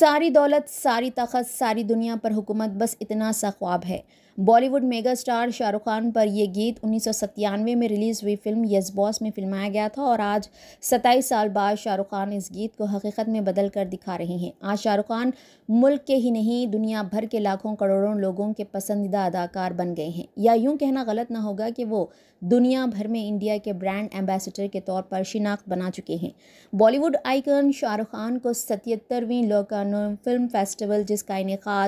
सारी दौलत सारी तखत सारी दुनिया पर हुकूमत बस इतना सा ख्वाब है बॉलीवुड मेगा स्टार शाहरुख खान पर यह गीत उन्नीस में रिलीज़ हुई फिल्म यस बॉस में फिल्माया गया था और आज 27 साल बाद शाहरुख खान इस गीत को हकीकत में बदल कर दिखा रहे हैं आज शाहरुख खान मुल्क के ही नहीं दुनिया भर के लाखों करोड़ों लोगों के पसंदीदा अदाकार बन गए हैं या यूँ कहना गलत ना होगा कि वो दुनिया भर में इंडिया के ब्रांड एम्बेसडर के तौर पर शिनाख्त बना चुके हैं बॉलीवुड आइकन शाहरुख खान को सतहत्तरवीं लोकान कानूर फिल्म फेस्टिवल जिसका इनका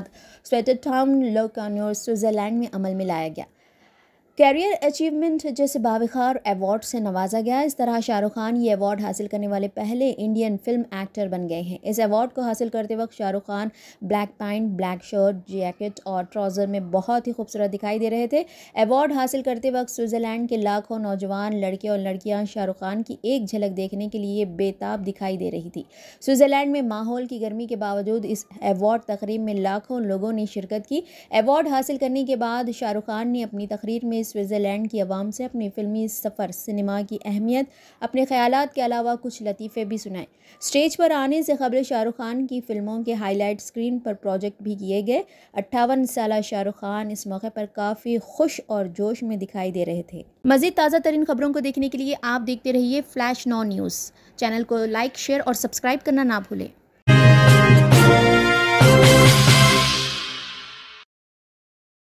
स्वेटर टाउन लो स्विट्ज़रलैंड में अमल में लाया गया कैरियर अचीवमेंट जैसे बाविखार अवार्ड से नवाजा गया इस तरह शाहरुख खान ये अवार्ड हासिल करने वाले पहले इंडियन फिल्म एक्टर बन गए हैं इस अवार्ड को हासिल करते वक्त Shahrukh Khan black pant black shirt jacket और ट्राउज़र में बहुत ही खूबसूरत दिखाई दे रहे थे अवार्ड हासिल करते वक्त स्विट्ज़रलैंड के लाखों नौजवान लड़के और लड़कियाँ शाहरुख खान की एक झलक देखने के लिए बेताब दिखाई दे रही थी स्विट्ज़रलैंड में माहौल की गर्मी के बावजूद इस अवार्ड तकरीब में लाखों लोगों ने शिरकत की अवार्ड हासिल करने के बाद शाहरुख खान ने अपनी तकरीर में ने स्विट्ज़रलैंड की आवाम से अपने फिल्मी सफ़र सिनेमा की अहमियत अपने ख्याल के अलावा कुछ लतीफ़े भी सुनाए स्टेज पर आने से खबर शाहरुख खान की फ़िल्मों के हाईलाइट स्क्रीन पर प्रोजेक्ट भी किए गए अट्ठावन साल शाहरुख खान इस मौके पर काफ़ी खुश और जोश में दिखाई दे रहे थे मज़ीद ताज़ा तरीन खबरों को देखने के लिए आप देखते रहिए फ्लैश नॉ न्यूज़ चैनल को लाइक शेयर और सब्सक्राइब करना ना भूलें